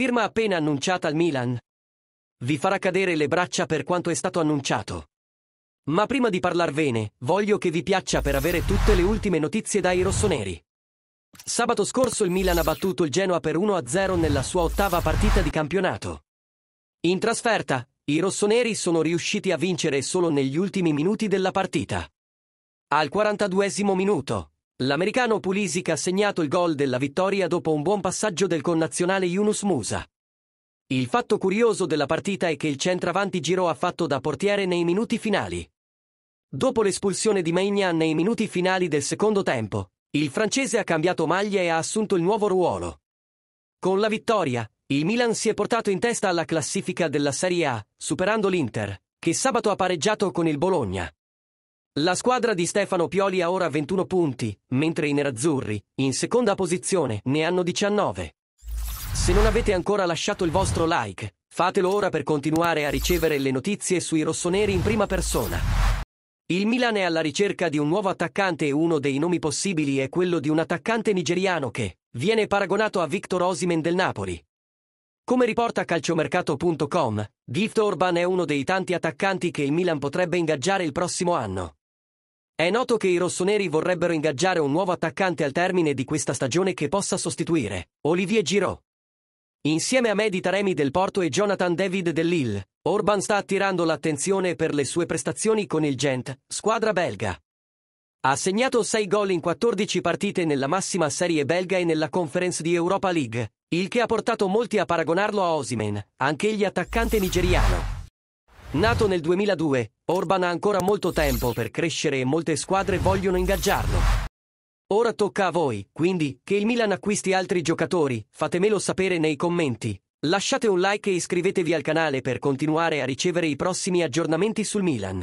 Firma appena annunciata al Milan. Vi farà cadere le braccia per quanto è stato annunciato. Ma prima di parlarvene, voglio che vi piaccia per avere tutte le ultime notizie dai rossoneri. Sabato scorso il Milan ha battuto il Genoa per 1-0 nella sua ottava partita di campionato. In trasferta, i rossoneri sono riusciti a vincere solo negli ultimi minuti della partita. Al 42 minuto, L'americano Pulisic ha segnato il gol della vittoria dopo un buon passaggio del connazionale Yunus Musa. Il fatto curioso della partita è che il centravanti Giro ha fatto da portiere nei minuti finali. Dopo l'espulsione di Maignan nei minuti finali del secondo tempo, il francese ha cambiato maglia e ha assunto il nuovo ruolo. Con la vittoria, il Milan si è portato in testa alla classifica della Serie A, superando l'Inter, che sabato ha pareggiato con il Bologna. La squadra di Stefano Pioli ha ora 21 punti, mentre i nerazzurri, in seconda posizione, ne hanno 19. Se non avete ancora lasciato il vostro like, fatelo ora per continuare a ricevere le notizie sui rossoneri in prima persona. Il Milan è alla ricerca di un nuovo attaccante e uno dei nomi possibili è quello di un attaccante nigeriano che viene paragonato a Victor Osimen del Napoli. Come riporta calciomercato.com, Gift Orban è uno dei tanti attaccanti che il Milan potrebbe ingaggiare il prossimo anno. È noto che i rossoneri vorrebbero ingaggiare un nuovo attaccante al termine di questa stagione che possa sostituire Olivier Giraud. Insieme a Medi Taremi del Porto e Jonathan David dell'Ill, Orban sta attirando l'attenzione per le sue prestazioni con il Gent, squadra belga. Ha segnato 6 gol in 14 partite nella massima serie belga e nella Conference di Europa League, il che ha portato molti a paragonarlo a Osimen, anch'egli attaccante nigeriano. Nato nel 2002, Orban ha ancora molto tempo per crescere e molte squadre vogliono ingaggiarlo. Ora tocca a voi, quindi, che il Milan acquisti altri giocatori, fatemelo sapere nei commenti. Lasciate un like e iscrivetevi al canale per continuare a ricevere i prossimi aggiornamenti sul Milan.